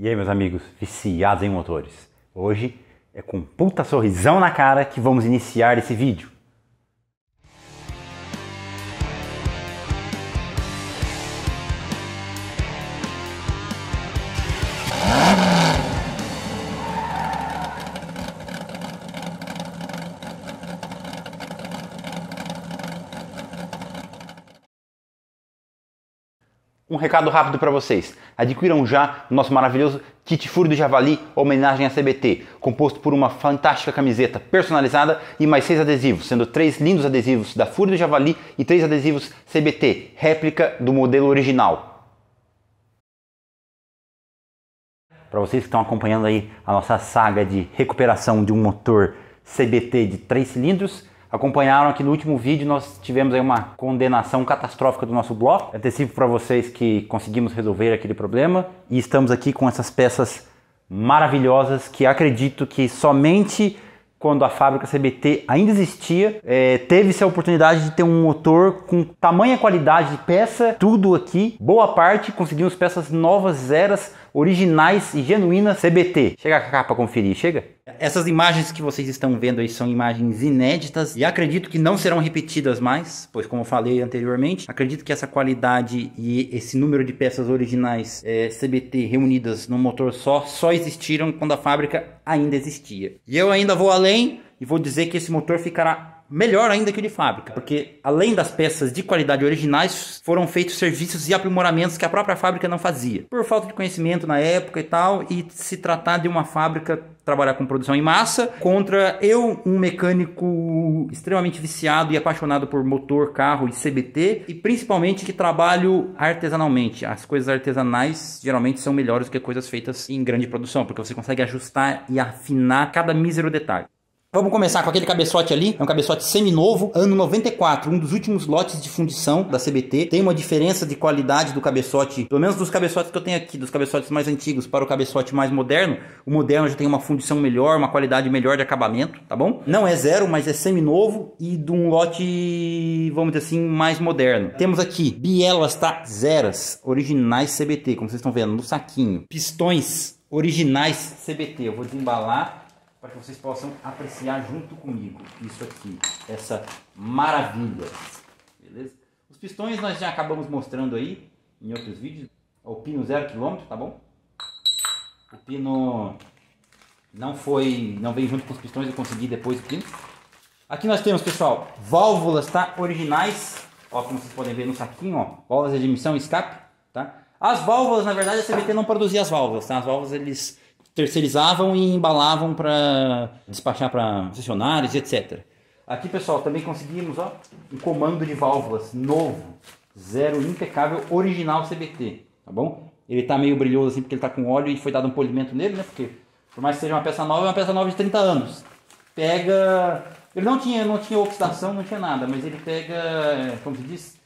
E aí, meus amigos viciados em motores? Hoje é com um puta sorrisão na cara que vamos iniciar esse vídeo. Um recado rápido para vocês. Adquiram já o nosso maravilhoso kit furo do Javali, homenagem à CBT, composto por uma fantástica camiseta personalizada e mais seis adesivos, sendo três lindos adesivos da furo do Javali e três adesivos CBT, réplica do modelo original. Para vocês que estão acompanhando aí a nossa saga de recuperação de um motor CBT de três cilindros, acompanharam aqui no último vídeo, nós tivemos aí uma condenação catastrófica do nosso bloco. Antecipo para vocês que conseguimos resolver aquele problema e estamos aqui com essas peças maravilhosas que acredito que somente quando a fábrica CBT ainda existia, é, teve-se a oportunidade de ter um motor com tamanha qualidade de peça, tudo aqui, boa parte, conseguimos peças novas, zeras, originais e genuínas CBT. Chega a para conferir, chega. Essas imagens que vocês estão vendo aí são imagens inéditas e acredito que não serão repetidas mais, pois como eu falei anteriormente, acredito que essa qualidade e esse número de peças originais é, CBT reunidas num motor só só existiram quando a fábrica ainda existia. E eu ainda vou além, e vou dizer que esse motor ficará melhor ainda que o de fábrica, porque além das peças de qualidade originais, foram feitos serviços e aprimoramentos que a própria fábrica não fazia, por falta de conhecimento na época e tal, e se tratar de uma fábrica trabalhar com produção em massa, contra eu, um mecânico extremamente viciado e apaixonado por motor, carro e CBT, e principalmente que trabalho artesanalmente. As coisas artesanais geralmente são melhores do que coisas feitas em grande produção, porque você consegue ajustar e afinar cada mísero detalhe. Vamos começar com aquele cabeçote ali, é um cabeçote semi-novo, ano 94, um dos últimos lotes de fundição da CBT. Tem uma diferença de qualidade do cabeçote, pelo menos dos cabeçotes que eu tenho aqui, dos cabeçotes mais antigos para o cabeçote mais moderno. O moderno já tem uma fundição melhor, uma qualidade melhor de acabamento, tá bom? Não é zero, mas é semi-novo e de um lote, vamos dizer assim, mais moderno. Temos aqui bielas, tá? Zeras, originais CBT, como vocês estão vendo, no saquinho. Pistões originais CBT, eu vou desembalar para que vocês possam apreciar junto comigo isso aqui, essa maravilha. Beleza? Os pistões nós já acabamos mostrando aí em outros vídeos. O pino 0 km, tá bom? O pino não foi, não veio junto com os pistões, eu consegui depois o pino. Aqui nós temos, pessoal, válvulas, tá? Originais, ó, como vocês podem ver no saquinho, ó, válvulas de admissão e escape, tá? As válvulas, na verdade, a CVT não produzia as válvulas, tá? As válvulas eles terceirizavam e embalavam para despachar para funcionários etc. Aqui, pessoal, também conseguimos ó, um comando de válvulas novo, zero impecável, original CBT, tá bom? Ele tá meio brilhoso assim porque ele tá com óleo e foi dado um polimento nele, né? Porque por mais que seja uma peça nova, é uma peça nova de 30 anos. Pega, ele não tinha, não tinha oxidação, não tinha nada, mas ele pega, é, como se diz,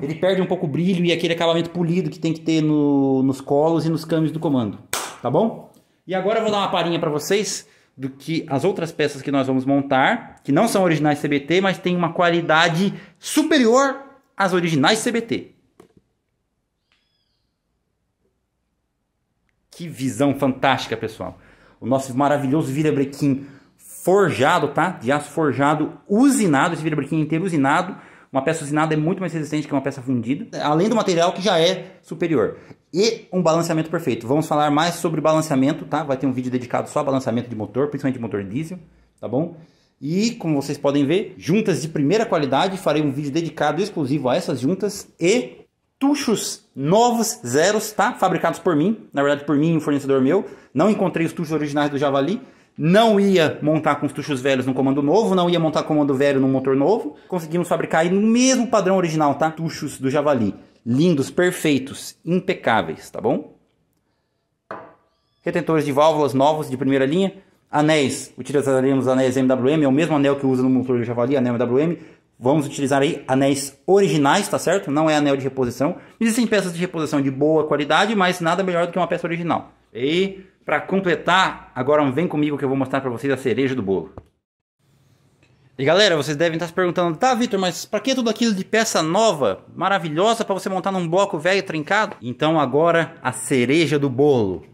ele perde um pouco o brilho e aquele acabamento polido que tem que ter no, nos colos e nos câmbios do comando, tá bom? E agora eu vou dar uma parinha para vocês do que as outras peças que nós vamos montar, que não são originais CBT, mas tem uma qualidade superior às originais CBT. Que visão fantástica, pessoal. O nosso maravilhoso virabrequim forjado, tá? De aço forjado, usinado, esse virabrequim inteiro usinado uma peça usinada é muito mais resistente que uma peça fundida, além do material que já é superior. E um balanceamento perfeito. Vamos falar mais sobre balanceamento, tá? Vai ter um vídeo dedicado só a balanceamento de motor, principalmente motor diesel, tá bom? E como vocês podem ver, juntas de primeira qualidade, farei um vídeo dedicado exclusivo a essas juntas e tuchos novos, zeros, tá? Fabricados por mim, na verdade por mim e um fornecedor meu. Não encontrei os tuchos originais do Javali, não ia montar com os tuchos velhos no comando novo, não ia montar comando velho no motor novo. Conseguimos fabricar aí no mesmo padrão original, tá? Tuchos do Javali. Lindos, perfeitos, impecáveis, tá bom? Retentores de válvulas novos de primeira linha. Anéis, utilizaremos anéis MWM, é o mesmo anel que usa no motor do Javali, anel MWM. Vamos utilizar aí anéis originais, tá certo? Não é anel de reposição. Existem peças de reposição de boa qualidade, mas nada melhor do que uma peça original. E para completar, agora vem comigo que eu vou mostrar para vocês a cereja do bolo. E galera, vocês devem estar tá se perguntando, tá Vitor, mas para que tudo aquilo de peça nova, maravilhosa para você montar num bloco velho trincado? Então agora a cereja do bolo.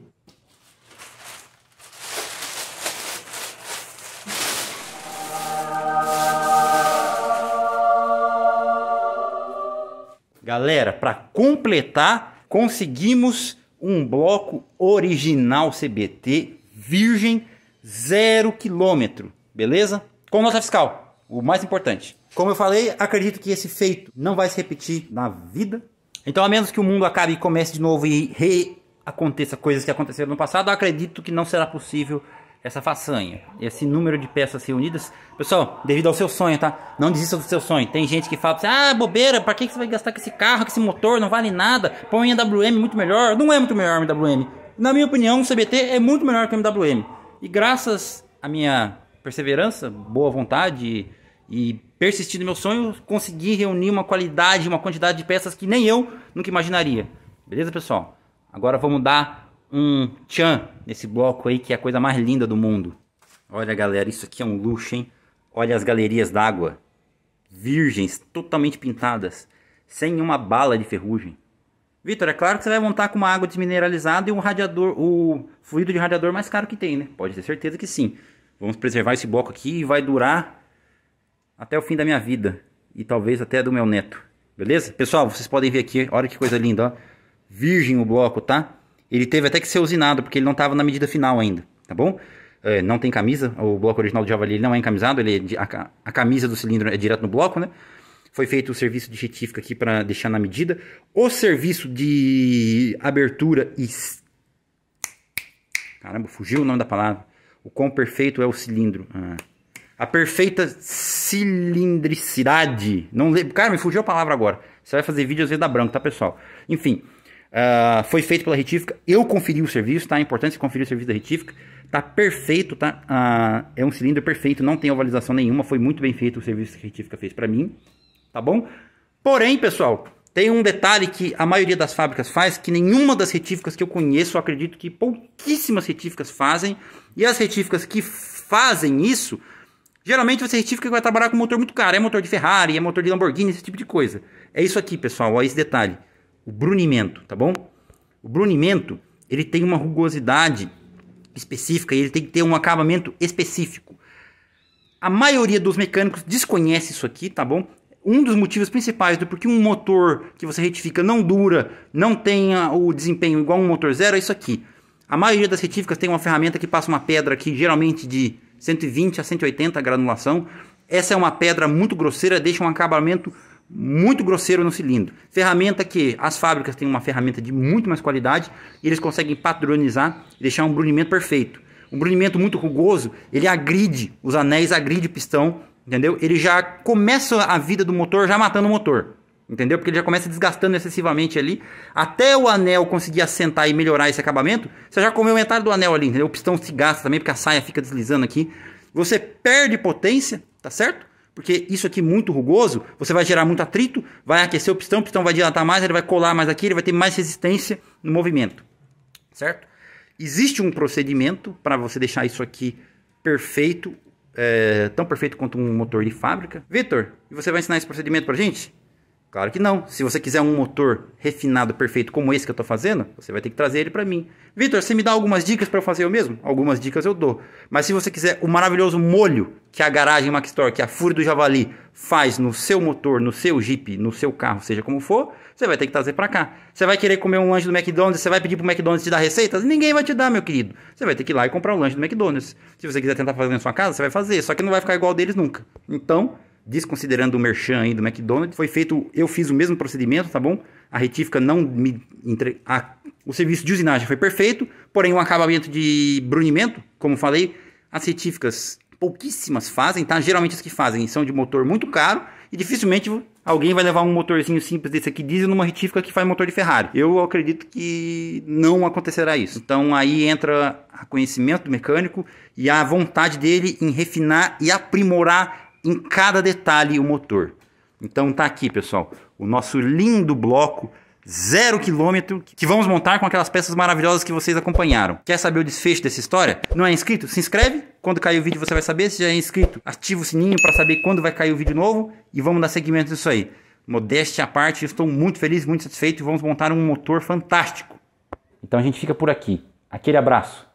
Galera, para completar, conseguimos um bloco original CBT, virgem, zero quilômetro, beleza? Com nota fiscal, o mais importante. Como eu falei, acredito que esse feito não vai se repetir na vida. Então, a menos que o mundo acabe e comece de novo e reaconteça coisas que aconteceram no passado, acredito que não será possível essa façanha, esse número de peças reunidas. Pessoal, devido ao seu sonho, tá? Não desista do seu sonho. Tem gente que fala assim, ah, bobeira, pra que você vai gastar com esse carro, com esse motor, não vale nada. Põe um MWM muito melhor. Não é muito melhor o MWM. Na minha opinião, o CBT é muito melhor que o MWM. E graças à minha perseverança, boa vontade e persistir no meu sonho, consegui reunir uma qualidade, uma quantidade de peças que nem eu nunca imaginaria. Beleza, pessoal? Agora vamos dar um tchan nesse bloco aí, que é a coisa mais linda do mundo. Olha, galera, isso aqui é um luxo, hein? Olha as galerias d'água. Virgens, totalmente pintadas, sem uma bala de ferrugem. Vitor, é claro que você vai montar com uma água desmineralizada e um radiador, o fluido de radiador mais caro que tem, né? Pode ter certeza que sim. Vamos preservar esse bloco aqui e vai durar até o fim da minha vida. E talvez até do meu neto. Beleza? Pessoal, vocês podem ver aqui, olha que coisa linda, ó. Virgem o bloco, tá? Ele teve até que ser usinado, porque ele não estava na medida final ainda, tá bom? É, não tem camisa, o bloco original do Javali não é encamisado, ele, é a, a, camisa do cilindro é direto no bloco, né? Foi feito o serviço de retífica aqui para deixar na medida. O serviço de abertura e... Caramba, fugiu o nome da palavra. O quão perfeito é o cilindro. Ah. A perfeita cilindricidade. Não lembro. Cara, me fugiu a palavra agora. Você vai fazer vídeo às vezes da branco, tá, pessoal? Enfim, ah, foi feito pela retífica, eu conferi o serviço, tá? É importante você conferir o serviço da retífica. Tá perfeito, tá? Uh, é um cilindro perfeito, não tem ovalização nenhuma. Foi muito bem feito o serviço que a retífica fez para mim, tá bom? Porém, pessoal, tem um detalhe que a maioria das fábricas faz, que nenhuma das retíficas que eu conheço, eu acredito que pouquíssimas retíficas fazem. E as retíficas que fazem isso, geralmente você retífica que vai trabalhar com motor muito caro. É motor de Ferrari, é motor de Lamborghini, esse tipo de coisa. É isso aqui, pessoal, ó, esse detalhe o brunimento, tá bom? O brunimento, ele tem uma rugosidade específica e ele tem que ter um acabamento específico. A maioria dos mecânicos desconhece isso aqui, tá bom? Um dos motivos principais do porquê um motor que você retifica não dura, não tenha o desempenho igual um motor zero é isso aqui. A maioria das retíficas tem uma ferramenta que passa uma pedra aqui, geralmente de 120 a 180 granulação. Essa é uma pedra muito grosseira, deixa um acabamento muito grosseiro no cilindro. Ferramenta que as fábricas têm uma ferramenta de muito mais qualidade e eles conseguem padronizar e deixar um brunimento perfeito. Um brunimento muito rugoso, ele agride, os anéis agride o pistão, entendeu? Ele já começa a vida do motor já matando o motor. Entendeu? Porque ele já começa desgastando excessivamente ali. Até o anel conseguir assentar e melhorar esse acabamento, você já comeu metade do anel ali, entendeu? O pistão se gasta também, porque a saia fica deslizando aqui. Você perde potência, tá certo? porque isso aqui muito rugoso, você vai gerar muito atrito, vai aquecer o pistão, o pistão vai dilatar mais, ele vai colar mais aqui, ele vai ter mais resistência no movimento, certo? Existe um procedimento para você deixar isso aqui perfeito, é, tão perfeito quanto um motor de fábrica. Vitor, e você vai ensinar esse procedimento para gente? Claro que não. Se você quiser um motor refinado, perfeito como esse que eu estou fazendo, você vai ter que trazer ele para mim. Vitor, você me dá algumas dicas para eu fazer eu mesmo? Algumas dicas eu dou. Mas se você quiser o maravilhoso molho que a garagem Maxtor, que a Fúria do Javali faz no seu motor, no seu Jeep, no seu carro, seja como for, você vai ter que trazer para cá. Você vai querer comer um lanche do McDonald's, você vai pedir para o McDonald's te dar receitas? Ninguém vai te dar, meu querido. Você vai ter que ir lá e comprar um lanche do McDonald's. Se você quiser tentar fazer na sua casa, você vai fazer, só que não vai ficar igual deles nunca. Então, desconsiderando o merchan aí do McDonald's, foi feito, eu fiz o mesmo procedimento, tá bom? A retífica não me entre... o serviço de usinagem foi perfeito, porém o acabamento de brunimento, como falei, as retíficas pouquíssimas fazem, tá? Geralmente as que fazem são de motor muito caro e dificilmente alguém vai levar um motorzinho simples desse aqui diesel numa retífica que faz motor de Ferrari. Eu acredito que não acontecerá isso. Então aí entra o conhecimento do mecânico e a vontade dele em refinar e aprimorar em cada detalhe o motor. Então tá aqui, pessoal, o nosso lindo bloco zero quilômetro que vamos montar com aquelas peças maravilhosas que vocês acompanharam. Quer saber o desfecho dessa história? Não é inscrito? Se inscreve. Quando cair o vídeo você vai saber. Se já é inscrito, ativa o sininho para saber quando vai cair o vídeo novo e vamos dar seguimento nisso aí. Modéstia à parte, estou muito feliz, muito satisfeito e vamos montar um motor fantástico. Então a gente fica por aqui. Aquele abraço.